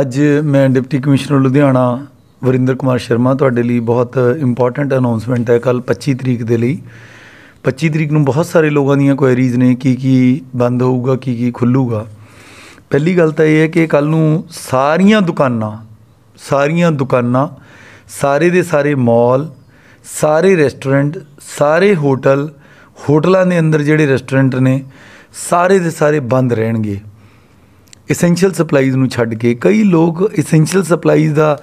ਅੱਜ ਮੈਂ deputy commissioner Ludhiana Varinder Kumar Sharma ਤੁਹਾਡੇ ਲਈ ਬਹੁਤ ਇੰਪੋਰਟੈਂਟ ਅਨਾਉਂਸਮੈਂਟ ਹੈ ਕੱਲ 25 ਤਰੀਕ ਦੇ ਲਈ 25 ਤਰੀਕ ਨੂੰ ਬਹੁਤ ਸਾਰੇ ਲੋਕਾਂ ਦੀਆਂ ਕੁਐਰੀਜ਼ ਨੇ ਕੀ ਕੀ ਬੰਦ ਹੋਊਗਾ ਕੀ ਕੀ ਖੁੱਲੂਗਾ ਪਹਿਲੀ ਗੱਲ ਤਾਂ ਇਹ ਹੈ ਕਿ ਕੱਲ ਨੂੰ ਸਾਰੀਆਂ ਦੁਕਾਨਾਂ ਸਾਰੀਆਂ ਦੁਕਾਨਾਂ ਸਾਰੇ ਦੇ ਸਾਰੇ ਮਾਲ ਸਾਰੇ ਰੈਸਟੋਰੈਂਟ ਸਾਰੇ ਹੋਟਲ ਹੋਟਲਾਂ ਦੇ ਅੰਦਰ ਜਿਹੜੇ ਰੈਸਟੋਰੈਂਟ ਨੇ ਸਾਰੇ ਦੇ ਸਾਰੇ ਬੰਦ ਰਹਿਣਗੇ ਐਸੈਂਸ਼ੀਅਲ ਸਪਲਾਈਜ਼ ਨੂੰ ਛੱਡ ਕੇ ਕਈ ਲੋਕ ਐਸੈਂਸ਼ੀਅਲ ਸਪਲਾਈਜ਼ ਦਾ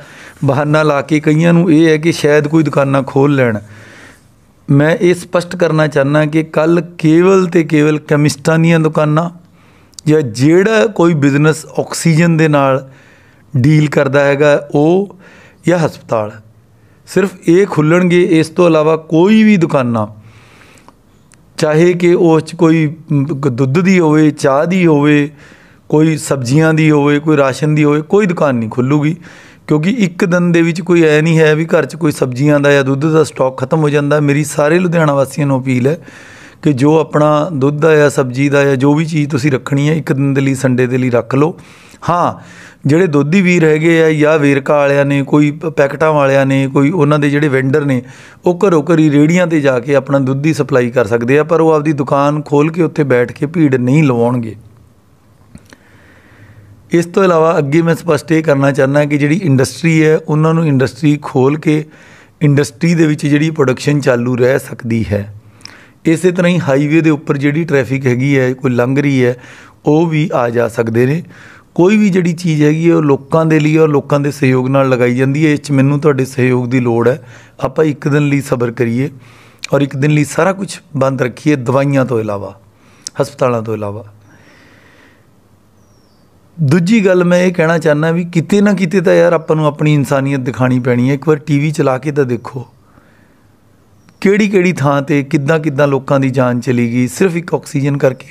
ਬਹਾਨਾ ਲਾ ਕੇ ਕਈਆਂ ਨੂੰ ਇਹ ਹੈ ਕਿ ਸ਼ਾਇਦ ਕੋਈ ਦੁਕਾਨਾਂ ਖੋਲ ਲੈਣ ਮੈਂ ਇਹ ਸਪਸ਼ਟ ਕਰਨਾ ਚਾਹਨਾ ਕਿ ਕੱਲ ਕੇਵਲ ਤੇ ਕੇਵਲ ਕੈਮਿਸਟਾਂ ਦੀਆਂ ਦੁਕਾਨਾਂ ਜਾਂ ਜਿਹੜਾ ਕੋਈ ਬਿਜ਼ਨਸ ਆਕਸੀਜਨ ਦੇ ਨਾਲ ਡੀਲ ਕਰਦਾ ਹੈਗਾ ਉਹ ਜਾਂ ਹਸਪਤਾਲ ਸਿਰਫ ਇਹ ਖੁੱਲਣਗੇ ਇਸ ਤੋਂ ਇਲਾਵਾ ਕੋਈ ਵੀ ਦੁਕਾਨਾਂ ਚਾਹੇ ਕਿ ਉਹ ਚ ਕੋਈ ਦੁੱਧ ਦੀ ਹੋਵੇ ਚਾਹ ਦੀ ਹੋਵੇ ਕੋਈ ਸਬਜ਼ੀਆਂ ਦੀ ਹੋਵੇ ਕੋਈ ਰਾਸ਼ਨ ਦੀ ਹੋਵੇ ਕੋਈ ਦੁਕਾਨ ਨਹੀਂ ਖੁੱਲੂਗੀ ਕਿਉਂਕਿ ਇੱਕ ਦਿਨ ਦੇ ਵਿੱਚ ਕੋਈ ਐ ਨਹੀਂ ਹੈ ਵੀ ਘਰ 'ਚ ਕੋਈ ਸਬਜ਼ੀਆਂ ਦਾ ਜਾਂ ਦੁੱਧ ਦਾ ਸਟਾਕ ਖਤਮ ਹੋ ਜਾਂਦਾ ਮੇਰੀ ਸਾਰੇ ਲੁਧਿਆਣਾ ਵਾਸੀਆਂ ਨੂੰ ਅਪੀਲ ਹੈ ਕਿ ਜੋ ਆਪਣਾ ਦੁੱਧ ਦਾ ਜਾਂ ਸਬਜ਼ੀ ਦਾ ਜਾਂ ਜੋ ਵੀ ਚੀਜ਼ ਤੁਸੀਂ ਰੱਖਣੀ ਹੈ ਇੱਕ ਦਿਨ ਦੇ ਲਈ ਸੰਡੇ ਦੇ ਲਈ ਰੱਖ ਲਓ ਹਾਂ ਜਿਹੜੇ ਦੁੱਧੀ ਵੀਰ ਹੈਗੇ ਆ ਜਾਂ ਵੇਰਕਾ ਵਾਲਿਆਂ ਨੇ ਕੋਈ ਪੈਕਟਾਂ ਵਾਲਿਆਂ ਨੇ ਕੋਈ ਉਹਨਾਂ ਦੇ ਜਿਹੜੇ ਵੈਂਡਰ ਨੇ ਉਹ ਘਰੋ ਘਰੀ ਰੇੜੀਆਂ ਤੇ ਜਾ ਕੇ ਆਪਣਾ ਦੁੱਧ ਦੀ ਸਪਲਾਈ ਕਰ ਸਕਦੇ ਆ ਪਰ ਉਹ ਆਪਦੀ ਦੁਕਾਨ ਖੋਲ ਕੇ ਉੱਥੇ ਬੈਠ ਕੇ ਭੀੜ ਨਹੀਂ ਲਵਾਉਣਗੇ ਇਸ ਤੋਂ ਇਲਾਵਾ ਅੱਗੇ ਮੈਂ ਸਪਸ਼ਟ ਇਹ ਕਰਨਾ ਚਾਹੁੰਦਾ ਕਿ ਜਿਹੜੀ ਇੰਡਸਟਰੀ ਹੈ ਉਹਨਾਂ ਨੂੰ ਇੰਡਸਟਰੀ ਖੋਲ ਕੇ ਇੰਡਸਟਰੀ ਦੇ ਵਿੱਚ ਜਿਹੜੀ ਪ੍ਰੋਡਕਸ਼ਨ ਚਾਲੂ ਰਹਿ ਸਕਦੀ ਹੈ ਇਸੇ ਤਰ੍ਹਾਂ ਹੀ ਹਾਈਵੇ ਦੇ ਉੱਪਰ ਜਿਹੜੀ ਟ੍ਰੈਫਿਕ ਹੈਗੀ ਹੈ ਕੋਈ ਲੰਘ ਰਹੀ ਹੈ ਉਹ ਵੀ ਆ ਜਾ ਸਕਦੇ ਨੇ ਕੋਈ ਵੀ ਜਿਹੜੀ ਚੀਜ਼ ਹੈਗੀ ਹੈ ਉਹ ਲੋਕਾਂ ਦੇ ਲਈ ਔਰ ਲੋਕਾਂ ਦੇ ਸਹਿਯੋਗ ਨਾਲ ਲਗਾਈ ਜਾਂਦੀ ਹੈ ਇਸ 'ਚ ਮੈਨੂੰ ਤੁਹਾਡੇ ਸਹਿਯੋਗ ਦੀ ਲੋੜ ਹੈ ਆਪਾਂ ਇੱਕ ਦਿਨ ਲਈ ਸਬਰ ਕਰੀਏ ਔਰ ਇੱਕ ਦਿਨ ਲਈ ਸਾਰਾ ਕੁਝ ਬੰਦ ਰੱਖੀਏ ਦਵਾਈਆਂ ਤੋਂ ਇਲਾਵਾ ਹਸਪਤਾਲਾਂ ਤੋਂ ਇਲਾਵਾ ਦੂਜੀ ਗੱਲ ਮੈਂ ਇਹ ਕਹਿਣਾ ਚਾਹਨਾ ਵੀ ਕਿਤੇ ਨਾ ਕਿਤੇ ਤਾਂ ਯਾਰ ਆਪਾਂ ਨੂੰ ਆਪਣੀ ਇਨਸਾਨੀਅਤ ਦਿਖਾਣੀ ਪੈਣੀ ਹੈ ਇੱਕ ਵਾਰ ਟੀਵੀ ਚਲਾ ਕੇ ਤਾਂ ਦੇਖੋ ਕਿਹੜੀ ਕਿਹੜੀ ਥਾਂ ਤੇ ਕਿੱਦਾਂ ਕਿੱਦਾਂ ਲੋਕਾਂ ਦੀ ਜਾਨ ਚਲੀ ਗਈ ਸਿਰਫ ਇੱਕ ਆਕਸੀਜਨ ਕਰਕੇ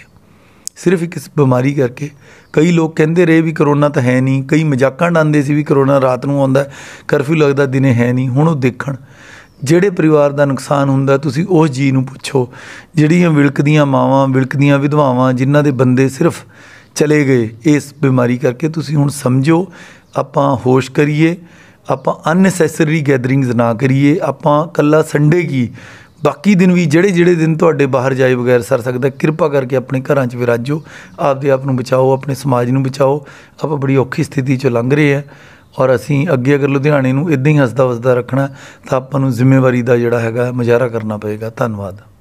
ਸਿਰਫ ਇੱਕ ਬਿਮਾਰੀ ਕਰਕੇ ਕਈ ਲੋਕ ਕਹਿੰਦੇ ਰਹੇ ਵੀ ਕਰੋਨਾ ਤਾਂ ਹੈ ਨਹੀਂ ਕਈ ਮਜ਼ਾਕਾਂ ਡਾਂਦੇ ਸੀ ਵੀ ਕਰੋਨਾ ਰਾਤ ਨੂੰ ਆਉਂਦਾ ਕਰਫਿਊ ਲੱਗਦਾ ਦਿਨੇ ਹੈ ਨਹੀਂ ਹੁਣ ਉਹ ਦੇਖਣ ਜਿਹੜੇ ਪਰਿਵਾਰ ਦਾ ਨੁਕਸਾਨ ਹੁੰਦਾ ਤੁਸੀਂ ਉਸ ਜੀ ਨੂੰ ਪੁੱਛੋ ਜਿਹੜੀਆਂ ਵਿਲਕਦੀਆਂ ਮਾਵਾਂ ਵਿਲਕਦੀਆਂ ਵਿਧਵਾਵਾਂ ਜਿਨ੍ਹਾਂ ਦੇ ਬੰਦੇ ਸਿਰਫ ਚਲੇ ਗਏ ਇਸ ਬਿਮਾਰੀ ਕਰਕੇ ਤੁਸੀਂ ਹੁਣ ਸਮਝੋ ਆਪਾਂ ਹੋਸ਼ ਕਰੀਏ ਆਪਾਂ ਅਨਨੈਸੈਸਰੀ ਗੈਦਰਿੰਗਸ ਨਾ ਕਰੀਏ ਆਪਾਂ ਕੱਲਾ ਸੰਡੇ ਕੀ ਬਾਕੀ ਦਿਨ ਵੀ ਜਿਹੜੇ ਜਿਹੜੇ ਦਿਨ ਤੁਹਾਡੇ ਬਾਹਰ ਜਾਏ ਬਗੈਰ ਸਰ ਸਕਦਾ ਕਿਰਪਾ ਕਰਕੇ ਆਪਣੇ ਘਰਾਂ 'ਚ ਵਿਰਾਜੋ ਆਪਦੇ ਆਪ ਨੂੰ ਬਚਾਓ ਆਪਣੇ ਸਮਾਜ ਨੂੰ ਬਚਾਓ ਆਪਾਂ ਬੜੀ ਔਖੀ ਸਥਿਤੀ 'ਚੋਂ ਲੰਘ ਰਹੇ ਆ ਔਰ ਅਸੀਂ ਅੱਗੇ ਅਗਰ ਲੁਧਿਆਣੇ ਨੂੰ ਇਦਾਂ ਹੀ ਹੱਸਦਾ ਵਸਦਾ ਰੱਖਣਾ ਤਾਂ ਆਪਾਂ ਨੂੰ ਜ਼ਿੰਮੇਵਾਰੀ ਦਾ ਜਿਹੜਾ ਹੈਗਾ ਮੁਜ਼ਾਹਰਾ ਕਰਨਾ ਪਏਗਾ ਧੰਨਵਾਦ